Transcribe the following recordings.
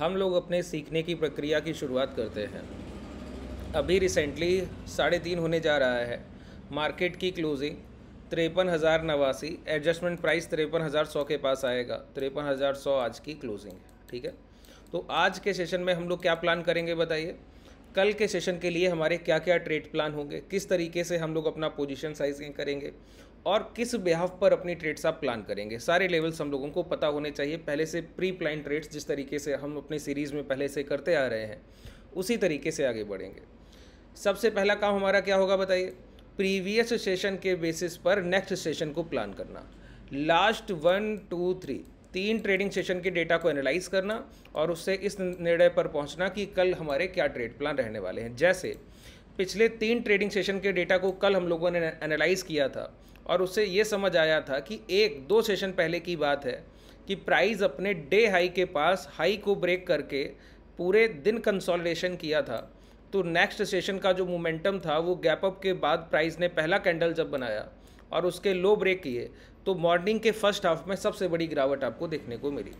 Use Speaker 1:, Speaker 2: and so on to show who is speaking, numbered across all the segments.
Speaker 1: हम लोग अपने सीखने की प्रक्रिया की शुरुआत करते हैं अभी रिसेंटली साढ़े तीन होने जा रहा है मार्केट की क्लोजिंग तिरपन हज़ार नवासी एडजस्टमेंट प्राइस तिरपन हज़ार सौ के पास आएगा तिरपन हज़ार सौ आज की क्लोजिंग है ठीक है तो आज के सेशन में हम लोग क्या प्लान करेंगे बताइए कल के सेशन के लिए हमारे क्या क्या ट्रेड प्लान होंगे किस तरीके से हम लोग अपना पोजिशन साइजिंग करेंगे और किस बिहाफ पर अपनी ट्रेड्स आप प्लान करेंगे सारे लेवल्स हम लोगों को पता होने चाहिए पहले से प्री प्लान ट्रेड्स जिस तरीके से हम अपने सीरीज़ में पहले से करते आ रहे हैं उसी तरीके से आगे बढ़ेंगे सबसे पहला काम हमारा क्या होगा बताइए प्रीवियस सेशन के बेसिस पर नेक्स्ट सेशन को प्लान करना लास्ट वन टू थ्री तीन ट्रेडिंग सेशन के डेटा को एनालाइज करना और उससे इस निर्णय पर पहुंचना कि कल हमारे क्या ट्रेड प्लान रहने वाले हैं जैसे पिछले तीन ट्रेडिंग सेशन के डेटा को कल हम लोगों ने एनालाइज किया था और उसे ये समझ आया था कि एक दो सेशन पहले की बात है कि प्राइस अपने डे हाई के पास हाई को ब्रेक करके पूरे दिन कंसोलिडेशन किया था तो नेक्स्ट सेशन का जो मोमेंटम था वो गैप अप के बाद प्राइस ने पहला कैंडल जब बनाया और उसके लो ब्रेक किए तो मॉर्निंग के फर्स्ट हाफ में सबसे बड़ी गिरावट आपको देखने को मिली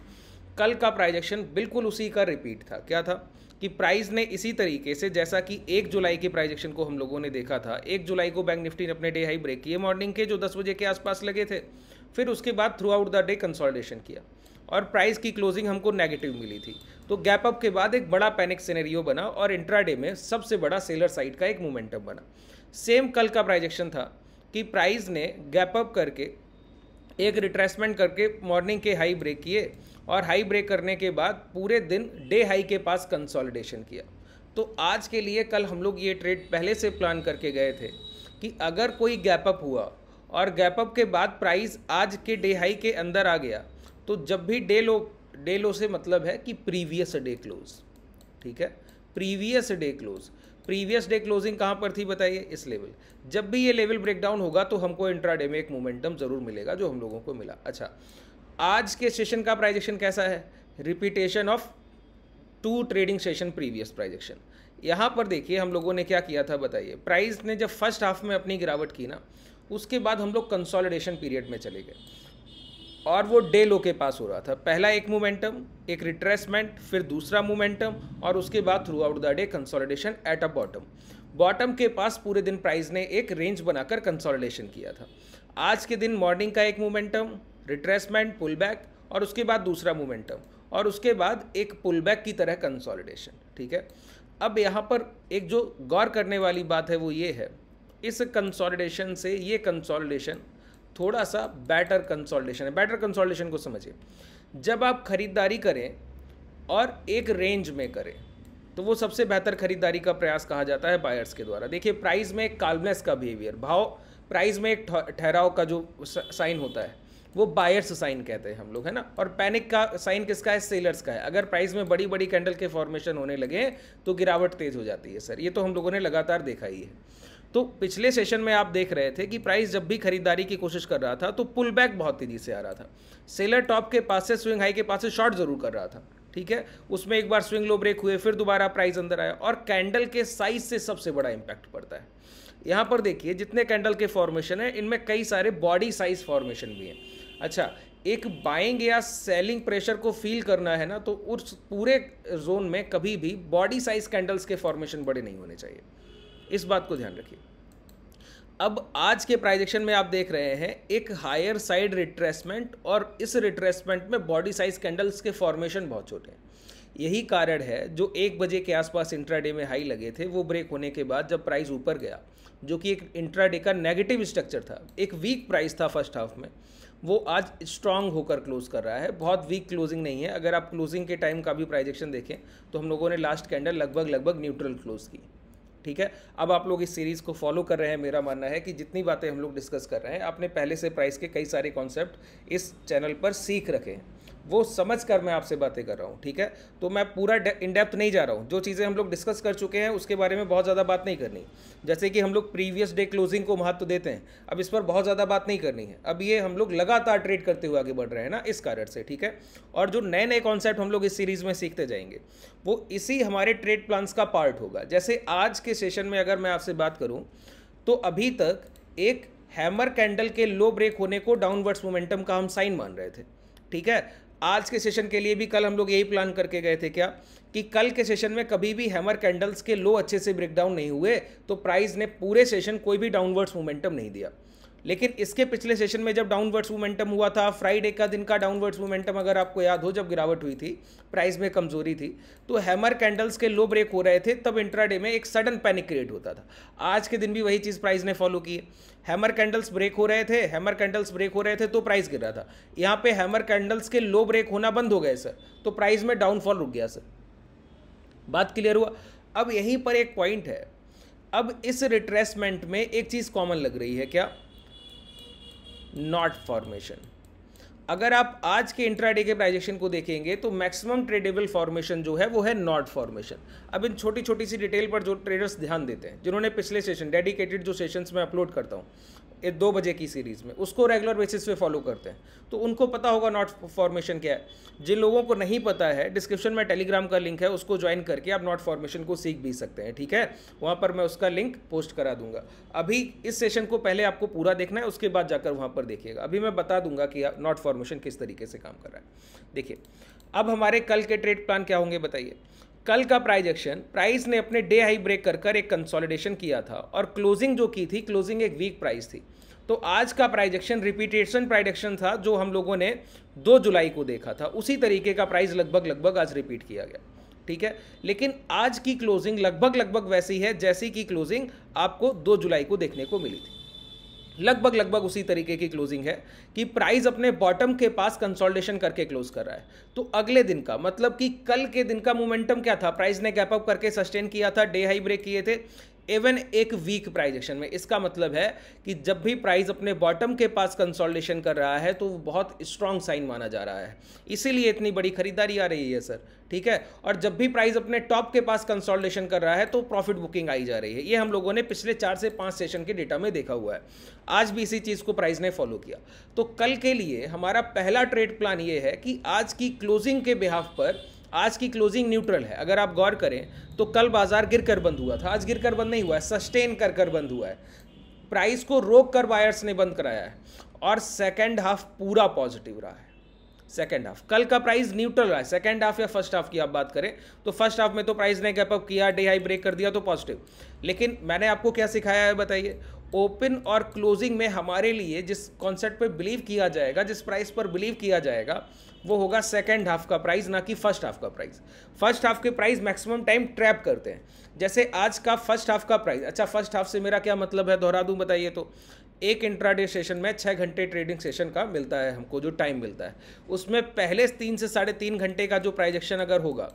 Speaker 1: कल का प्राइजेक्शन बिल्कुल उसी का रिपीट था क्या था कि प्राइस ने इसी तरीके से जैसा कि एक जुलाई के प्राइजेक्शन को हम लोगों ने देखा था एक जुलाई को बैंक निफ्टी ने अपने डे हाई ब्रेक किए मॉर्निंग के जो दस बजे के आसपास लगे थे फिर उसके बाद throughout the day consolidation किया और प्राइस की क्लोजिंग हमको नेगेटिव मिली थी तो गैप अप के बाद एक बड़ा पैनिक सिनेरियो बना और इंट्राडे में सबसे बड़ा सेलर साइड का एक मोमेंटम बना सेम कल का प्राइजेक्शन था कि प्राइस ने गैप अप करके एक रिट्रेसमेंट करके मॉर्निंग के हाई ब्रेक किए और हाई ब्रेक करने के बाद पूरे दिन डे हाई के पास कंसोलिडेशन किया तो आज के लिए कल हम लोग ये ट्रेड पहले से प्लान करके गए थे कि अगर कोई गैपअप हुआ और गैपअप के बाद प्राइस आज के डे हाई के अंदर आ गया तो जब भी डे लो डे लो से मतलब है कि प्रीवियस डे क्लोज ठीक है previous day close previous day closing कहाँ पर थी बताइए इस लेवल जब भी ये लेवल ब्रेकडाउन होगा तो हमको इंट्राडे में एक मोमेंटम ज़रूर मिलेगा जो हम लोगों को मिला अच्छा आज के सेशन का प्राइजेक्शन कैसा है repetition of two trading session previous price action यहाँ पर देखिए हम लोगों ने क्या किया था बताइए प्राइस ने जब फर्स्ट हाफ में अपनी गिरावट की ना उसके बाद हम लोग कंसोलिडेशन पीरियड में चले गए और वो डे लो के पास हो रहा था पहला एक मोमेंटम एक रिट्रेसमेंट फिर दूसरा मोमेंटम और उसके बाद throughout the day consolidation at a bottom bottom के पास पूरे दिन प्राइस ने एक रेंज बनाकर कंसोलिडेशन किया था आज के दिन मॉर्निंग का एक मोमेंटम रिट्रेसमेंट पुल बैक और उसके बाद दूसरा मोमेंटम और उसके बाद एक पुल बैक की तरह कंसोलिडेशन ठीक है अब यहाँ पर एक जो गौर करने वाली बात है वो ये है इस कंसोलिडेशन से ये कंसोलिडेशन थोड़ा सा बैटर कंसोलिडेशन है बैटर कंसोलिडेशन को समझिए जब आप खरीदारी करें और एक रेंज में करें तो वो सबसे बेहतर खरीदारी का प्रयास कहा जाता है बायर्स के द्वारा देखिए प्राइस में एक काल्मनेस का बिहेवियर भाव प्राइस में एक ठहराव का जो साइन होता है वो बायर्स साइन कहते हैं हम लोग है ना और पैनिक का साइन किसका है सेलर्स का है अगर प्राइस में बड़ी बड़ी कैंडल के फॉर्मेशन होने लगे तो गिरावट तेज हो जाती है सर ये तो हम लोगों ने लगातार देखा ही है तो पिछले सेशन में आप देख रहे थे कि प्राइस जब भी खरीदारी की कोशिश कर रहा था तो पुल बैक बहुत तेज़ी से आ रहा था सेलर टॉप के पास से स्विंग हाई के पास से शॉर्ट जरूर कर रहा था ठीक है उसमें एक बार स्विंग लो ब्रेक हुए फिर दोबारा प्राइस अंदर आया और कैंडल के साइज से सबसे बड़ा इम्पैक्ट पड़ता है यहाँ पर देखिए जितने कैंडल के फॉर्मेशन है इनमें कई सारे बॉडी साइज फॉर्मेशन भी हैं अच्छा एक बाइंग या सेलिंग प्रेशर को फील करना है ना तो उस पूरे जोन में कभी भी बॉडी साइज कैंडल्स के फॉर्मेशन बड़े नहीं होने चाहिए इस बात को ध्यान रखिए अब आज के प्राइजेक्शन में आप देख रहे हैं एक हायर साइड रिट्रेसमेंट और इस रिट्रेसमेंट में बॉडी साइज कैंडल्स के फॉर्मेशन बहुत छोटे हैं यही कारण है जो एक बजे के आसपास इंट्राडे में हाई लगे थे वो ब्रेक होने के बाद जब प्राइस ऊपर गया जो कि एक इंट्राडे का नेगेटिव स्ट्रक्चर था एक वीक प्राइस था फर्स्ट हाफ में वो आज स्ट्रांग होकर क्लोज कर रहा है बहुत वीक क्लोजिंग नहीं है अगर आप क्लोजिंग के टाइम का भी प्राइजेक्शन देखें तो हम लोगों ने लास्ट कैंडल लगभग लगभग न्यूट्रल क्लोज की ठीक है अब आप लोग इस सीरीज़ को फॉलो कर रहे हैं मेरा मानना है कि जितनी बातें हम लोग डिस्कस कर रहे हैं आपने पहले से प्राइस के कई सारे कॉन्सेप्ट इस चैनल पर सीख रखे हैं वो समझ कर मैं आपसे बातें कर रहा हूँ ठीक है तो मैं पूरा इन डेप्थ नहीं जा रहा हूँ जो चीज़ें हम लोग डिस्कस कर चुके हैं उसके बारे में बहुत ज़्यादा बात नहीं करनी जैसे कि हम लोग प्रीवियस डे क्लोजिंग को महत्व देते हैं अब इस पर बहुत ज़्यादा बात नहीं करनी है अब ये हम लोग लगातार ट्रेड करते हुए आगे बढ़ रहे हैं ना इस कारण से ठीक है और जो नए नए कॉन्सेप्ट हम लोग इस सीरीज़ में सीखते जाएंगे वो इसी हमारे ट्रेड प्लान्स का पार्ट होगा जैसे आज के सेशन में अगर मैं आपसे बात करूँ तो अभी तक एक हैमर कैंडल के लो ब्रेक होने को डाउनवर्ड्स मोमेंटम का हम साइन मान रहे थे ठीक है आज के सेशन के लिए भी कल हम लोग यही प्लान करके गए थे क्या कि कल के सेशन में कभी भी हैमर कैंडल्स के लो अच्छे से ब्रेकडाउन नहीं हुए तो प्राइस ने पूरे सेशन कोई भी डाउनवर्ड्स मोमेंटम नहीं दिया लेकिन इसके पिछले सेशन में जब डाउनवर्ड्स मोमेंटम हुआ था फ्राइडे का दिन का डाउनवर्ड्स मोमेंटम अगर आपको याद हो जब गिरावट हुई थी प्राइस में कमजोरी थी तो हैमर कैंडल्स के लो ब्रेक हो रहे थे तब इंट्राडे में एक सडन पैनिक क्रिएट होता था आज के दिन भी वही चीज़ प्राइस ने फॉलो की है हैमर कैंडल्स ब्रेक हो रहे थे हैमर कैंडल्स ब्रेक हो रहे थे तो प्राइस गिर रहा था यहाँ पे हैमर कैंडल्स के लो ब्रेक होना बंद हो गए सर तो प्राइस में डाउनफॉल रुक गया सर बात क्लियर हुआ अब यहीं पर एक पॉइंट है अब इस रिट्रेसमेंट में एक चीज़ कॉमन लग रही है क्या नॉट फॉर्मेशन अगर आप आज के इंट्राडे के प्राइजेक्शन को देखेंगे तो मैक्सिमम ट्रेडेबल फॉर्मेशन जो है वो है नॉट फॉर्मेशन अब इन छोटी छोटी सी डिटेल पर जो ट्रेडर्स ध्यान देते हैं जिन्होंने पिछले सेशन डेडिकेटेड जो सेशंस में अपलोड करता हूँ ये दो बजे की सीरीज़ में उसको रेगुलर बेसिस पे फॉलो करते हैं तो उनको पता होगा नॉट फॉर्मेशन क्या है जिन लोगों को नहीं पता है डिस्क्रिप्शन में टेलीग्राम का लिंक है उसको ज्वाइन करके आप नॉट फॉर्मेशन को सीख भी सकते हैं ठीक है वहाँ पर मैं उसका लिंक पोस्ट करा दूंगा अभी इस सेशन को पहले आपको पूरा देखना है उसके बाद जाकर वहाँ पर देखिएगा अभी मैं बता दूंगा कि नॉट फॉर्मेशन किस तरीके से काम कर रहा है देखिए अब हमारे कल के ट्रेड प्लान क्या होंगे बताइए कल का प्राइज एक्शन प्राइस ने अपने डे हाई ब्रेक कर कर एक कंसोलिडेशन किया था और क्लोजिंग जो की थी क्लोजिंग एक वीक प्राइस थी तो आज का price action repetition price action था जो हम लोगों ने 2 जुलाई को देखा था उसी तरीके का प्राइस लगभग लगभग आज रिपीट किया गया ठीक है लेकिन आज की क्लोजिंग लगभग लगभग वैसी है जैसी की क्लोजिंग आपको 2 जुलाई को देखने को मिली थी लगभग लगभग उसी तरीके की क्लोजिंग है कि प्राइस अपने बॉटम के पास कंसोल्टेशन करके क्लोज कर रहा है तो अगले दिन का मतलब कि कल के दिन का मोमेंटम क्या था प्राइस ने गैप अप करके सस्टेन किया था डे हाई ब्रेक किए थे इवन एक वीक प्राइस एक्शन में इसका मतलब है कि जब भी प्राइस अपने बॉटम के पास कंसोलिडेशन कर रहा है तो वो बहुत स्ट्रॉन्ग साइन माना जा रहा है इसीलिए इतनी बड़ी खरीदारी आ रही है सर ठीक है और जब भी प्राइस अपने टॉप के पास कंसोलिडेशन कर रहा है तो प्रॉफिट बुकिंग आई जा रही है ये हम लोगों ने पिछले चार से पाँच सेशन के डेटा में देखा हुआ है आज भी इसी चीज़ को प्राइस ने फॉलो किया तो कल के लिए हमारा पहला ट्रेड प्लान ये है कि आज की क्लोजिंग के बिहाफ पर आज की क्लोजिंग न्यूट्रल है अगर आप गौर करें तो कल बाजार गिर कर बंद हुआ था आज गिर कर बंद नहीं हुआ है सस्टेन कर कर बंद हुआ है प्राइस को रोक कर बायर्स ने बंद कराया है और सेकेंड हाफ पूरा पॉजिटिव रहा है सेकेंड हाफ कल का प्राइस न्यूट्रल रहा है सेकेंड हाफ या फर्स्ट हाफ की आप बात करें तो फर्स्ट हाफ में तो प्राइस ने गैपअप किया डे हाई ब्रेक कर दिया तो पॉजिटिव लेकिन मैंने आपको क्या सिखाया है बताइए ओपन और क्लोजिंग में हमारे लिए जिस कॉन्सेप्ट पर बिलीव किया जाएगा जिस प्राइस पर बिलीव किया जाएगा वो होगा सेकेंड हाफ का प्राइस ना कि फर्स्ट हाफ का प्राइस फर्स्ट हाफ के प्राइस मैक्सिमम टाइम ट्रैप करते हैं जैसे आज का फर्स्ट हाफ का प्राइस अच्छा फर्स्ट हाफ से मेरा क्या मतलब है दोहरा दूँ बताइए तो एक इंट्राडे सेशन में छः घंटे ट्रेडिंग सेशन का मिलता है हमको जो टाइम मिलता है उसमें पहले तीन से साढ़े तीन घंटे का जो प्राइजेक्शन अगर होगा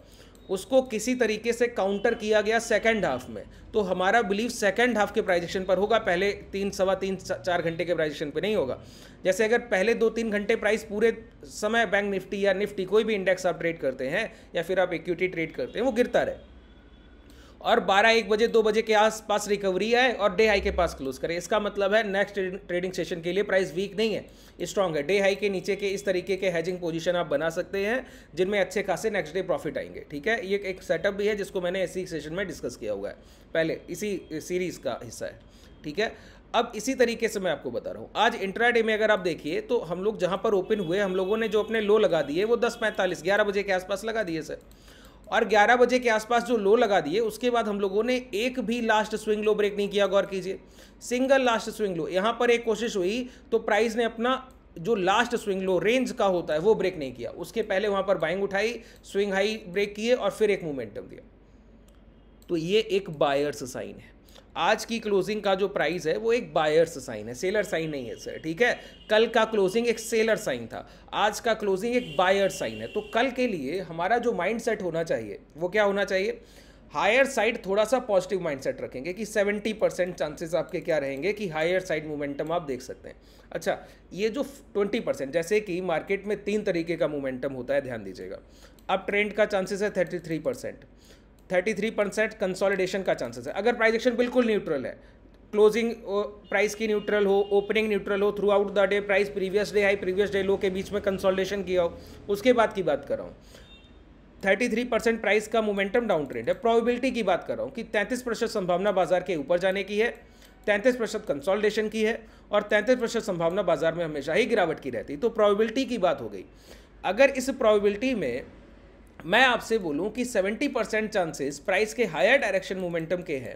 Speaker 1: उसको किसी तरीके से काउंटर किया गया सेकेंड हाफ में तो हमारा बिलीव सेकेंड हाफ के प्राइजेक्शन पर होगा पहले तीन सवा तीन चार घंटे के प्राइजेक्शन पर नहीं होगा जैसे अगर पहले दो तीन घंटे प्राइस पूरे समय बैंक निफ्टी या निफ्टी कोई भी इंडेक्स आप ट्रेड करते हैं या फिर आप इक्विटी ट्रेड करते हैं वो गिरता रहे और 12 एक बजे दो बजे के आसपास रिकवरी आए और डे हाई के पास क्लोज करें इसका मतलब है नेक्स्ट ट्रेडिंग सेशन के लिए प्राइस वीक नहीं है स्ट्रांग है डे हाई के नीचे के इस तरीके के हैजिंग पोजीशन आप बना सकते हैं जिनमें अच्छे खासे नेक्स्ट डे प्रॉफिट आएंगे ठीक है ये एक सेटअप भी है जिसको मैंने इसी सेशन में डिस्कस किया हुआ है पहले इसी सीरीज़ का हिस्सा है ठीक है अब इसी तरीके से मैं आपको बता रहा हूँ आज इंट्रा में अगर आप देखिए तो हम लोग जहाँ पर ओपन हुए हम लोगों ने जो अपने लो लगा दिए वो दस पैंतालीस ग्यारह बजे के आसपास लगा दिए सर और 11 बजे के आसपास जो लो लगा दिए उसके बाद हम लोगों ने एक भी लास्ट स्विंग लो ब्रेक नहीं किया गौर कीजिए सिंगल लास्ट स्विंग लो यहाँ पर एक कोशिश हुई तो प्राइस ने अपना जो लास्ट स्विंग लो रेंज का होता है वो ब्रेक नहीं किया उसके पहले वहाँ पर बाइंग उठाई स्विंग हाई ब्रेक किए और फिर एक मोमेंटम दिया तो ये एक बायर्स साइन है आज की क्लोजिंग का जो प्राइस है वो एक बायर्स साइन है सेलर साइन नहीं है सर ठीक है कल का क्लोजिंग एक सेलर साइन था आज का क्लोजिंग एक बायर साइन है तो कल के लिए हमारा जो माइंड सेट होना चाहिए वो क्या होना चाहिए हायर साइड थोड़ा सा पॉजिटिव माइंडसेट रखेंगे कि 70 परसेंट चांसेस आपके क्या रहेंगे कि हायर साइड मोमेंटम आप देख सकते हैं अच्छा ये जो 20 परसेंट जैसे कि मार्केट में तीन तरीके का मोमेंटम होता है ध्यान दीजिएगा अब ट्रेंड का चांसेस है 33 percent thirty three percent consolidation का चांसेस है अगर प्राइजेक्शन बिल्कुल न्यूट्रल है क्लोजिंग प्राइस की न्यूट्रल हो ओपनिंग न्यूट्रल हो throughout the day price previous day high previous day low के बीच में कंसोलिडेशन किया हो उसके बाद की बात कर रहा हूँ थर्टी थ्री परसेंट प्राइस का मोमेंटम डाउन ट्रेंड है प्रोबेबिलिटी की बात कर रहा हूँ कि तैंतीस प्रतिशत संभावना बाजार के ऊपर जाने की है तैंतीस प्रतिशत कंसोलिडेशन की है और तैंतीस प्रतिशत संभावना बाजार में हमेशा ही गिरावट की रहती तो प्रोबेबिलिटी की बात हो गई अगर इस प्रोबेबिलिटी में मैं आपसे बोलूं कि 70 परसेंट चांसेस प्राइस के हायर डायरेक्शन मोमेंटम के हैं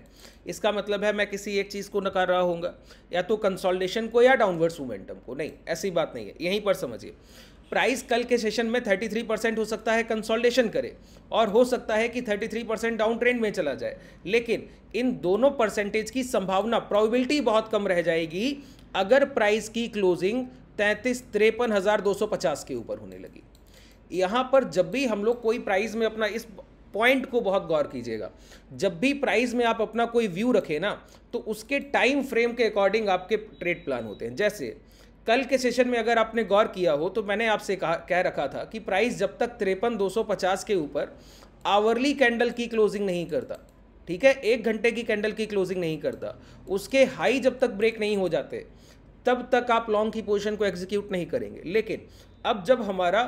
Speaker 1: इसका मतलब है मैं किसी एक चीज़ को नकार रहा हूँ या तो कंसोलिडेशन को या डाउनवर्ड्स मोमेंटम को नहीं ऐसी बात नहीं है यहीं पर समझिए प्राइस कल के सेशन में 33 परसेंट हो सकता है कंसोलिडेशन करे और हो सकता है कि 33 परसेंट डाउन ट्रेंड में चला जाए लेकिन इन दोनों परसेंटेज की संभावना प्रोबेबिलिटी बहुत कम रह जाएगी अगर प्राइस की क्लोजिंग तैंतीस तिरपन हज़ार दो सौ पचास के ऊपर होने लगी यहाँ पर जब भी हम लोग कोई प्राइज में अपना इस पॉइंट को बहुत गौर कीजिएगा जब भी प्राइस में आप अपना कोई व्यू रखें ना तो उसके टाइम फ्रेम के अकॉर्डिंग आपके ट्रेड प्लान होते हैं जैसे कल के सेशन में अगर आपने गौर किया हो तो मैंने आपसे कहा कह रखा था कि प्राइस जब तक तिरपन दो सौ पचास के ऊपर आवरली कैंडल की क्लोजिंग नहीं करता ठीक है एक घंटे की कैंडल की क्लोजिंग नहीं करता उसके हाई जब तक ब्रेक नहीं हो जाते तब तक आप लॉन्ग की पोजीशन को एग्जीक्यूट नहीं करेंगे लेकिन अब जब हमारा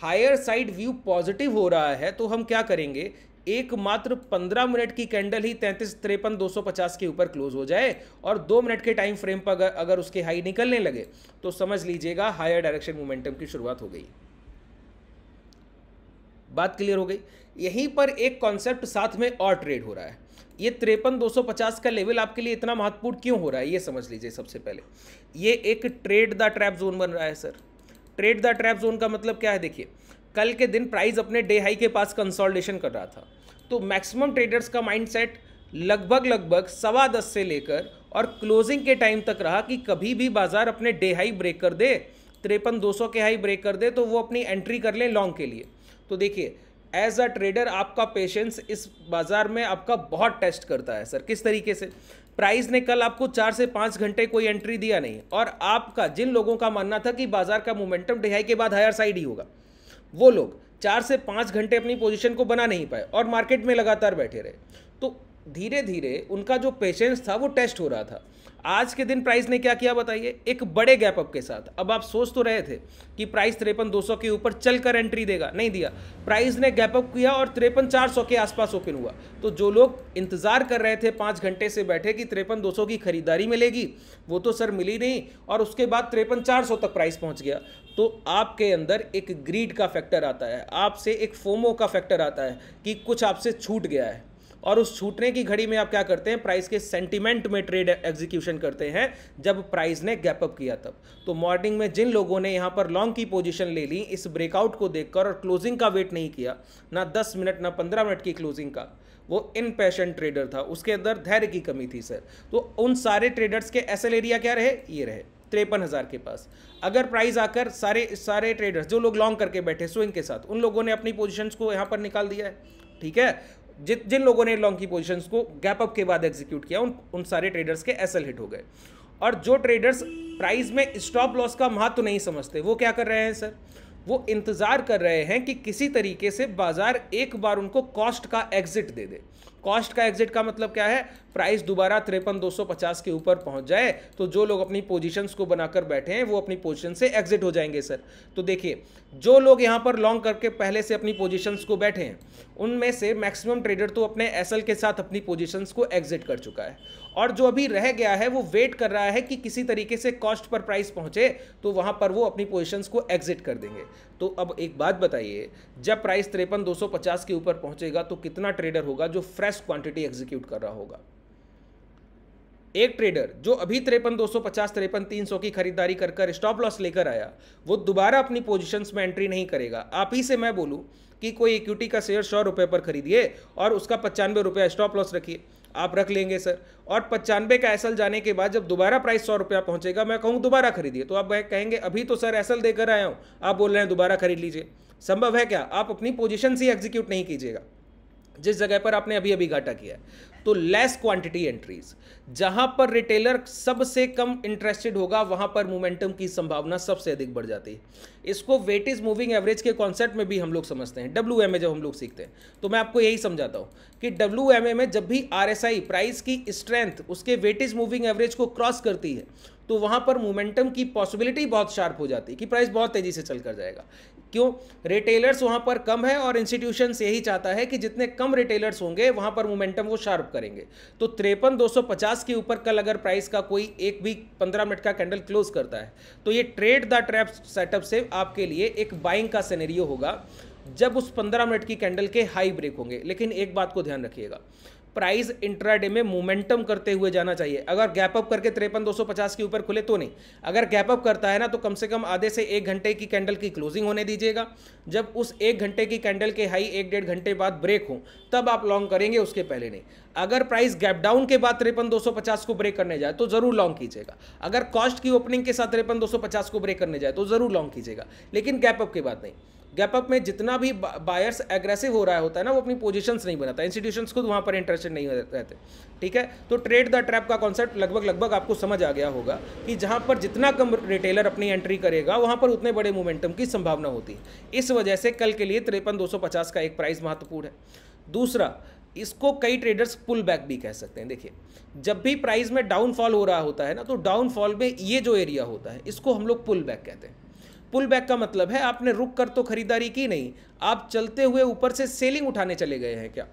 Speaker 1: हायर साइड व्यू पॉजिटिव हो रहा है तो हम क्या करेंगे एक मात्र पंद्रह मिनट की कैंडल ही तैंतीस तिरपन दो सौ पचास के ऊपर क्लोज हो जाए और दो मिनट के टाइम फ्रेम पर अगर अगर उसके हाई निकलने लगे तो समझ लीजिएगा हायर डायरेक्शन मोमेंटम की शुरुआत हो गई बात क्लियर हो गई यहीं पर एक कॉन्सेप्ट साथ में और ट्रेड हो रहा है ये तिरपन दो सौ पचास का लेवल आपके लिए इतना महत्वपूर्ण क्यों हो रहा है ये समझ लीजिए सबसे पहले ये एक ट्रेड द ट्रैप जोन बन रहा है sir trade the trap zone का मतलब क्या है देखिए कल के दिन प्राइस अपने डे हाई के पास कंसोलिडेशन कर रहा था तो मैक्सिमम ट्रेडर्स का माइंडसेट लगभग लगभग सवा दस से लेकर और क्लोजिंग के टाइम तक रहा कि कभी भी बाजार अपने डे हाई ब्रेक कर दे तिरपन दो सौ के हाई ब्रेक कर दे तो वो अपनी एंट्री कर लें लॉन्ग के लिए तो देखिए एज अ ट्रेडर आपका पेशेंस इस बाजार में आपका बहुत टेस्ट करता है सर किस तरीके से प्राइस ने कल आपको चार से पाँच घंटे कोई एंट्री दिया नहीं और आपका जिन लोगों का मानना था कि बाजार का मोमेंटम डिहाई के बाद हायर साइड ही होगा वो लोग चार से पाँच घंटे अपनी पोजीशन को बना नहीं पाए और मार्केट में लगातार बैठे रहे तो धीरे धीरे उनका जो पेशेंस था वो टेस्ट हो रहा था आज के दिन प्राइस ने क्या किया बताइए एक बड़े गैप अप के साथ अब आप सोच तो रहे थे कि प्राइस तिरपन दो के ऊपर चलकर एंट्री देगा नहीं दिया प्राइस ने गैप अप किया और तिरपन चार के आसपास ओपन हुआ तो जो लोग इंतजार कर रहे थे पाँच घंटे से बैठे कि तिरपन दो की खरीदारी मिलेगी वो तो सर मिली नहीं और उसके बाद तिरपन चार तक प्राइस पहुँच गया तो आपके अंदर एक ग्रीड का फैक्टर आता है आपसे एक फोमो का फैक्टर आता है कि कुछ आपसे छूट गया है और उस छूटने की घड़ी में आप क्या करते हैं प्राइस के सेंटिमेंट में ट्रेड एग्जीक्यूशन करते हैं जब प्राइस ने गैपअप किया तब तो मॉर्निंग में जिन लोगों ने यहाँ पर लॉन्ग की पोजीशन ले ली इस ब्रेकआउट को देखकर और क्लोजिंग का वेट नहीं किया ना दस मिनट ना पंद्रह मिनट की क्लोजिंग का वो इन पैशन ट्रेडर था उसके अंदर धैर्य की कमी थी सर तो उन सारे ट्रेडर्स के एस एरिया क्या रहे ये रहे तिरपन हज़ार के पास अगर प्राइस आकर सारे सारे ट्रेडर्स जो लोग लॉन्ग करके बैठे स्विंग के साथ उन लोगों ने अपनी पोजीशंस को यहाँ पर निकाल दिया है ठीक है जित जिन लोगों ने लॉन्ग की पोजिशन को गैप अप के बाद एग्जीक्यूट किया उन उन सारे ट्रेडर्स के एसएल हिट हो गए और जो ट्रेडर्स प्राइस में स्टॉप लॉस का महत्व तो नहीं समझते वो क्या कर रहे हैं सर वो इंतज़ार कर रहे हैं कि किसी तरीके से बाज़ार एक बार उनको कॉस्ट का एग्ज़िट दे दे कॉस्ट का एग्जिट का मतलब क्या है प्राइस दोबारा तिरपन दो के ऊपर पहुंच जाए तो जो लोग अपनी पोजीशंस को बनाकर बैठे हैं वो अपनी पोजीशन से एग्जिट हो जाएंगे सर तो देखिए जो लोग यहां पर लॉन्ग करके पहले से अपनी पोजीशंस को बैठे हैं उनमें से मैक्सिमम ट्रेडर तो अपने एसएल के साथ अपनी पोजीशंस को एग्जिट कर चुका है और जो अभी रह गया है वो वेट कर रहा है कि किसी तरीके से कॉस्ट पर प्राइस पहुंचे तो वहां पर वो अपनी पोजिशन को एग्जिट कर देंगे तो अब एक बात बताइए जब प्राइस तिरपन दो के ऊपर पहुंचेगा तो कितना ट्रेडर होगा जो फ्रेश क्वांटिटी एग्जीक्यूट कर रहा होगा एक ट्रेडर जो अभी तिरपन दो सौ पचास तिरपन तीन सौ की खरीदारी कर कर स्टॉप लॉस लेकर आया वो दोबारा अपनी पोजीशंस में एंट्री नहीं करेगा आप ही से मैं बोलूं कि कोई इक्विटी का शेयर सौ रुपए पर खरीदिए और उसका पचानवे रुपया स्टॉप लॉस रखिए आप रख लेंगे सर और पचानवे का एसल जाने के बाद जब दोबारा प्राइस सौ रुपया पहुंचेगा मैं कहूँ दोबारा खरीदिए तो आप कहेंगे अभी तो सर एसल देकर आया हूँ आप बोल रहे हैं दोबारा खरीद लीजिए संभव है क्या आप अपनी पोजिशन से एग्जीक्यूट नहीं कीजिएगा जिस जगह पर आपने अभी अभी घाटा किया तो लेस क्वांटिटी एंट्रीज जहां पर रिटेलर सबसे कम इंटरेस्टेड होगा वहां पर मोमेंटम की संभावना सबसे अधिक बढ़ जाती है इसको वेट इज मूविंग एवरेज के कॉन्सेप्ट में भी हम लोग समझते हैं डब्ल्यू एम ए जब हम लोग सीखते हैं तो मैं आपको यही समझाता हूं कि डब्ल्यू एम ए में जब भी आर एस आई प्राइस की स्ट्रेंथ उसके वेट इज मूविंग एवरेज को क्रॉस करती है तो वहां पर मोमेंटम की पॉसिबिलिटी बहुत शार्प हो जाती है कि प्राइस बहुत तेज़ी से चल कर जाएगा क्यों रिटेलर्स वहाँ पर कम है और इंस्टीट्यूशंस यही चाहता है कि जितने कम रिटेलर्स होंगे वहाँ पर मोमेंटम वो शार्प करेंगे तो त्रेपन दो के ऊपर कल अगर प्राइस का कोई एक भी पंद्रह मिनट का कैंडल क्लोज करता है तो ये ट्रेड द ट्रैप सेटअप से आपके लिए एक बाइंग का सिनेरियो होगा जब उस पंद्रह मिनट की कैंडल के हाई ब्रेक होंगे लेकिन एक बात को ध्यान रखिएगा प्राइस इंट्राडे में मोमेंटम करते हुए जाना चाहिए अगर गैप अप करके तिरपन दो के ऊपर खुले तो नहीं अगर गैप अप करता है ना तो कम से कम आधे से एक घंटे की कैंडल की क्लोजिंग होने दीजिएगा जब उस एक घंटे की कैंडल के हाई एक डेढ़ घंटे बाद ब्रेक हो तब आप लॉन्ग करेंगे उसके पहले नहीं अगर प्राइस गैप डाउन के बाद तिरपन दो को ब्रेक करने जाए तो जरूर लॉन्ग कीजिएगा अगर कॉस्ट की ओपनिंग के साथ तिरपन दो को ब्रेक करने जाए तो जरूर लॉन्ग कीजिएगा लेकिन गैप अप के बाद नहीं गैपअप में जितना भी बायर्स एग्रेसिव हो रहा होता है ना वो अपनी पोजिशंस नहीं बनाता इंस्टीट्यूशंस खुद वहाँ पर इंटरेस्टेड नहीं रहते ठीक है तो ट्रेड द ट्रैप का कॉन्सेप्ट लगभग लगभग आपको समझ आ गया होगा कि जहाँ पर जितना कम रिटेलर अपनी एंट्री करेगा वहाँ पर उतने बड़े मोमेंटम की संभावना होती है इस वजह से कल के लिए तिरपन का एक प्राइस महत्वपूर्ण है दूसरा इसको कई ट्रेडर्स पुल बैक भी कह सकते हैं देखिए जब भी प्राइस में डाउनफॉल हो रहा होता है ना तो डाउनफॉल में ये जो एरिया होता है इसको हम लोग पुल बैक कहते हैं पुल बैक का मतलब है आपने रुक कर तो खरीदारी की नहीं आप चलते हुए ऊपर से सेलिंग उठाने चले गए हैं क्या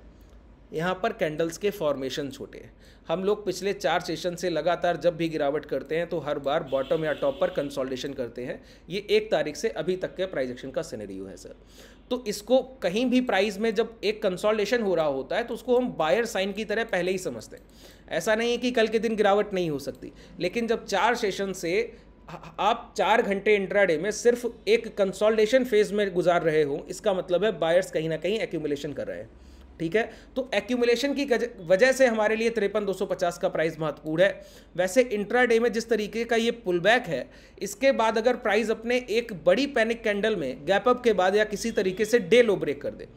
Speaker 1: यहाँ पर कैंडल्स के फॉर्मेशन छोटे हैं हम लोग पिछले चार सेशन से लगातार जब भी गिरावट करते हैं तो हर बार बॉटम या टॉप पर कंसोलिडेशन करते हैं ये एक तारीख से अभी तक के प्राइजेक्शन एक्शन का सिनेरियो है सर तो इसको कहीं भी प्राइस में जब एक कंसोलिडेशन हो रहा होता है तो उसको हम बायर साइन की तरह पहले ही समझते हैं ऐसा नहीं है कि कल के दिन गिरावट नहीं हो सकती लेकिन जब चार सेशन से आप चार घंटे इंट्राडे में सिर्फ एक कंसोलिडेशन फेज में गुजार रहे हो इसका मतलब है बायर्स कहीं ना कहीं एक्यूमुलेशन कर रहे हैं ठीक है तो एक्यूमुलेशन की वजह से हमारे लिए तिरपन दो का प्राइस महत्वपूर्ण है वैसे इंट्राडे में जिस तरीके का ये पुल बैक है इसके बाद अगर प्राइस अपने एक बड़ी पैनिक कैंडल में गैपअप के बाद या किसी तरीके से डे लो ब्रेक कर दे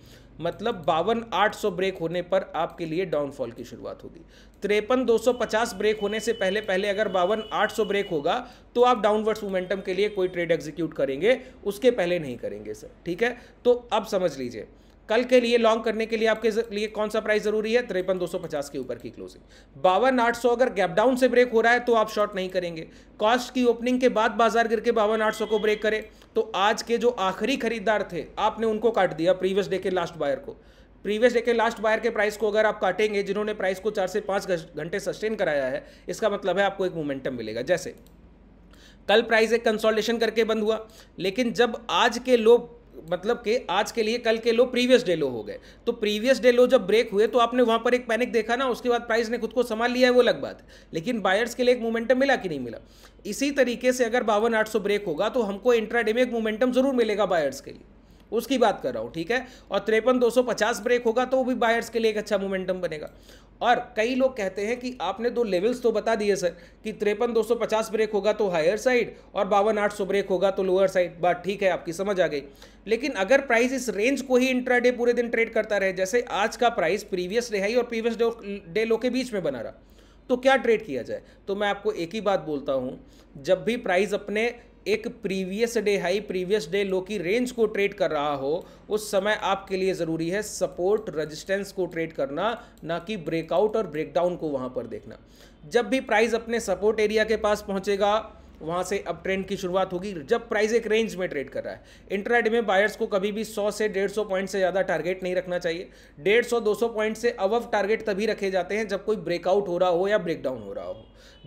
Speaker 1: मतलब बावन आठ सौ ब्रेक होने पर आपके लिए डाउनफॉल की शुरुआत होगी तिरपन दो सौ पचास ब्रेक होने से पहले पहले अगर बावन आठ सौ ब्रेक होगा तो आप डाउनवर्ड्स मोमेंटम के लिए कोई ट्रेड एग्जीक्यूट करेंगे उसके पहले नहीं करेंगे सर ठीक है तो अब समझ लीजिए कल के लिए लॉन्ग करने के लिए आपके लिए कौन सा प्राइस जरूरी है तिरपन दो के ऊपर की क्लोजिंग बावन आठ सौ अगर गैप डाउन से ब्रेक हो रहा है तो आप शॉर्ट नहीं करेंगे कॉस्ट की ओपनिंग के बाद बाजार गिर के बावन आठ सौ को ब्रेक करे तो आज के जो आखिरी खरीदार थे आपने उनको काट दिया प्रीवियस डे के लास्ट बायर को प्रीवियस डे के लास्ट बायर के प्राइस को अगर आप काटेंगे जिन्होंने प्राइस को चार से पाँच घंटे सस्टेन कराया है इसका मतलब है आपको एक मोमेंटम मिलेगा जैसे कल प्राइस एक कंसोलिडेशन करके बंद हुआ लेकिन जब आज के लो मतलब के आज के लिए कल के लो प्रीवियस डे लो हो गए तो प्रीवियस डे लो जब ब्रेक हुए तो आपने वहां पर एक पैनिक देखा ना उसके बाद प्राइस ने खुद को संभाल लिया है वो अलग बात लेकिन बायर्स के लिए एक मोमेंटम मिला कि नहीं मिला इसी तरीके से अगर बावन आठ सौ ब्रेक होगा तो हमको इंट्राडे में एक मोमेंटम जरूर मिलेगा बायर्स के लिए उसकी बात कर रहा हूँ ठीक है और तिरपन दो ब्रेक होगा तो वो भी बायर्स के लिए एक अच्छा मोमेंटम बनेगा और कई लोग कहते हैं कि आपने दो लेवल्स तो बता दिए सर कि तिरपन दो ब्रेक होगा तो हायर साइड और बावन आठ ब्रेक होगा तो लोअर साइड बात ठीक है आपकी समझ आ गई लेकिन अगर प्राइस इस रेंज को ही इंट्राडे पूरे दिन ट्रेड करता रहे जैसे आज का प्राइस प्रीवियस रिहाई और प्रीवियस डे लो के बीच में बना रहा तो क्या ट्रेड किया जाए तो मैं आपको एक ही बात बोलता हूँ जब भी प्राइस अपने एक previous day high previous day low की रेंज को ट्रेड कर रहा हो उस समय आपके लिए ज़रूरी है सपोर्ट रेजिस्टेंस को ट्रेड करना ना कि ब्रेकआउट और ब्रेकडाउन को वहाँ पर देखना जब भी प्राइस अपने सपोर्ट एरिया के पास पहुँचेगा वहाँ से अब ट्रेंड की शुरुआत होगी जब प्राइस एक रेंज में ट्रेड कर रहा है इंटरनेट में बायर्स को कभी भी 100 से 150 पॉइंट से ज़्यादा टारगेट नहीं रखना चाहिए 150 200 पॉइंट से अवव टारगेट तभी रखे जाते हैं जब कोई ब्रेकआउट हो रहा हो या ब्रेकडाउन हो रहा हो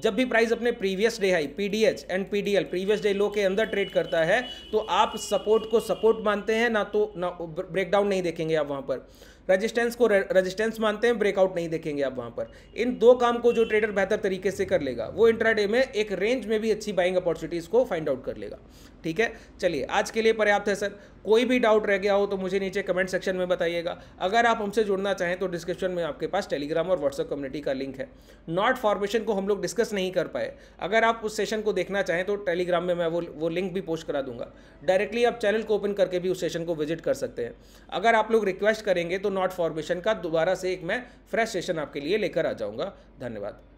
Speaker 1: जब भी प्राइस अपने previous day high PDH and PDL previous day low के अंदर ट्रेड करता है तो आप सपोर्ट को सपोर्ट मानते हैं ना तो ना ब्रेकडाउन नहीं देखेंगे आप वहाँ पर रजिस्टेंस को रजिस्टेंस मानते हैं ब्रेकआउट नहीं देखेंगे आप वहां पर इन दो काम को जो ट्रेडर बेहतर तरीके से कर लेगा वो इंट्राडे में एक रेंज में भी अच्छी बाइंग अपॉर्चुनिटीज़ को फाइंड आउट कर लेगा ठीक है चलिए आज के लिए पर्याप्त है सर कोई भी डाउट रह गया हो तो मुझे नीचे कमेंट सेक्शन में बताइएगा अगर आप हमसे जुड़ना चाहें तो डिस्क्रिप्शन में आपके पास टेलीग्राम और व्हाट्सअप कम्युनिटी का लिंक है नॉट फॉर्मेशन को हम लोग डिस्कस नहीं कर पाए अगर आप उस सेशन को देखना चाहें तो टेलीग्राम में मैं वो वो लिंक भी पोस्ट करा दूंगा डायरेक्टली आप चैनल को ओपन करके भी उस सेशन को विजिट कर सकते हैं अगर आप लोग रिक्वेस्ट करेंगे तो नॉट फॉर्मेशन का दोबारा से एक मैं फ्रेश सेशन आपके लिए लेकर आ जाऊंगा धन्यवाद